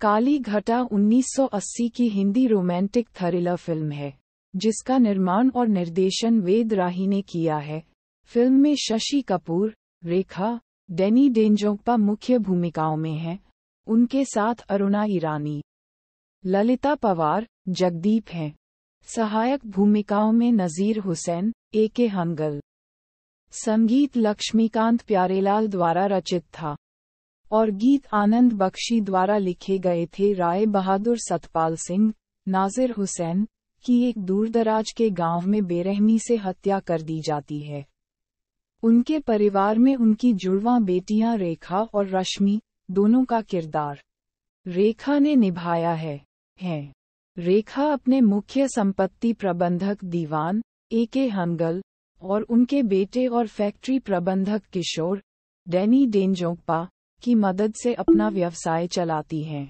काली घटा 1980 की Hindi romantic thriller film है जिसका निर्माण और निर्देशन वेद राही ने किया है फिल्म में शशि कपूर रेखा डेनी डेंजोंगपा मुख्य भूमिकाओं में हैं उनके साथ अरुणा ईरानी ललिता पवार जगदीप हैं सहायक भूमिकाओं में नज़ीर हुसैन ए के हंगल संगीत लक्ष्मीकांत प्यारेलाल द्वारा रचित था और गीत आनंद बख्शी द्वारा लिखे गए थे राय बहादुर सतपाल सिंह नाजिर हुसैन की एक दूरदराज के गांव में बेरहमी से हत्या कर दी जाती है उनके परिवार में उनकी जुड़वा बेटियां रेखा और रश्मि दोनों का किरदार रेखा ने निभाया है है। रेखा अपने मुख्य संपत्ति प्रबंधक दीवान ए के हंगल और उनके बेटे और फैक्ट्री प्रबंधक किशोर डेनी डेंजोंगपा की मदद से अपना व्यवसाय चलाती हैं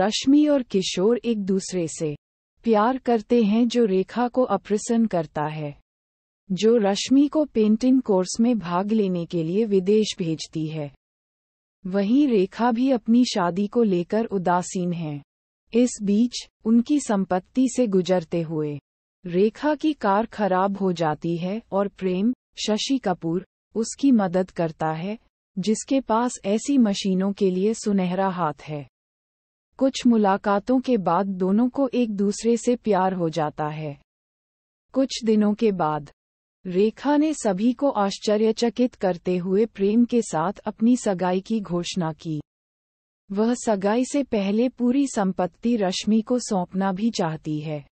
रश्मि और किशोर एक दूसरे से प्यार करते हैं जो रेखा को अप्रसन्न करता है जो रश्मि को पेंटिंग कोर्स में भाग लेने के लिए विदेश भेजती है वहीं रेखा भी अपनी शादी को लेकर उदासीन है इस बीच उनकी संपत्ति से गुजरते हुए रेखा की कार खराब हो जाती है और प्रेम शशि कपूर उसकी मदद करता है जिसके पास ऐसी मशीनों के लिए सुनहरा हाथ है कुछ मुलाकातों के बाद दोनों को एक दूसरे से प्यार हो जाता है कुछ दिनों के बाद रेखा ने सभी को आश्चर्यचकित करते हुए प्रेम के साथ अपनी सगाई की घोषणा की वह सगाई से पहले पूरी संपत्ति रश्मि को सौंपना भी चाहती है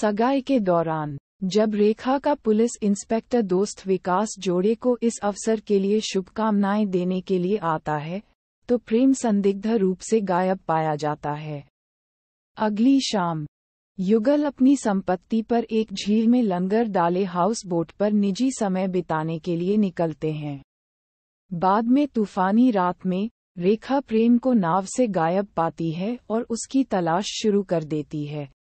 सगाई के दौरान जब रेखा का पुलिस इंस्पेक्टर दोस्त विकास जोड़े को इस अवसर के लिए शुभकामनाएं देने के लिए आता है तो प्रेम संदिग्ध रूप से गायब पाया जाता है अगली शाम युगल अपनी संपत्ति पर एक झील में लंगर डाले हाउस बोट पर निजी समय बिताने के लिए निकलते हैं बाद में तूफानी रात में रेखा प्रेम को नाव से गायब पाती है और उसकी तलाश शुरू कर देती है